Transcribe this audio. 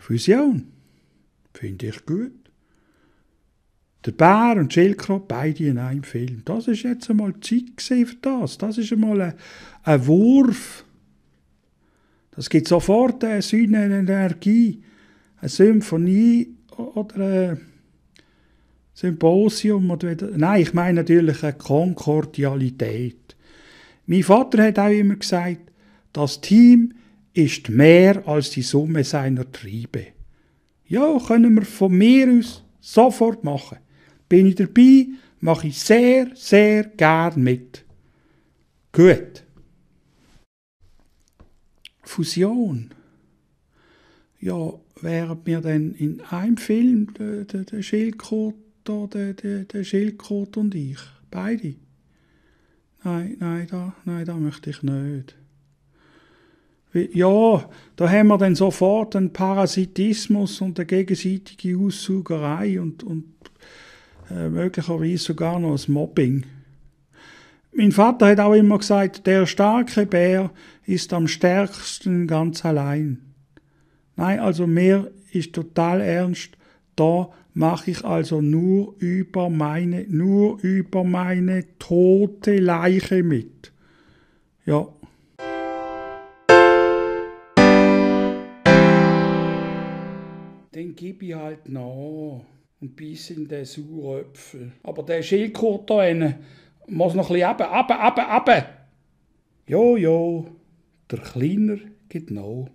Fusion. Finde ich gut. Der Bär und Schildkröte, beide in einem Film. Das ist jetzt einmal Zeit für das. Das ist einmal ein, ein Wurf. Das gibt sofort eine Sonne, eine Symphonie oder ein Symposium. Nein, ich meine natürlich eine Konkordialität. Mein Vater hat auch immer gesagt, das Team ist mehr als die Summe seiner Triebe. Ja, können wir von mir aus sofort machen. Bin ich dabei, mache ich sehr, sehr gern mit. Gut. Fusion. Ja, während wir dann in einem Film, der, der, der Schildkurt, der, der, der Schildkurt und ich, beide. Nein, nein, da, nein, da möchte ich nicht ja, da haben wir dann sofort einen Parasitismus und eine gegenseitige Aussaugerei und, und äh, möglicherweise sogar noch ein Mobbing. Mein Vater hat auch immer gesagt, der starke Bär ist am stärksten ganz allein. Nein, also mir ist total ernst, da mache ich also nur über meine, nur über meine tote Leiche mit. Ja, den gebe ich halt nach und bis in den sauren Aber der Schildkurt da hinten muss noch ein bisschen runter, runter, runter, runter. Jo, jo, der Kleiner geht nach.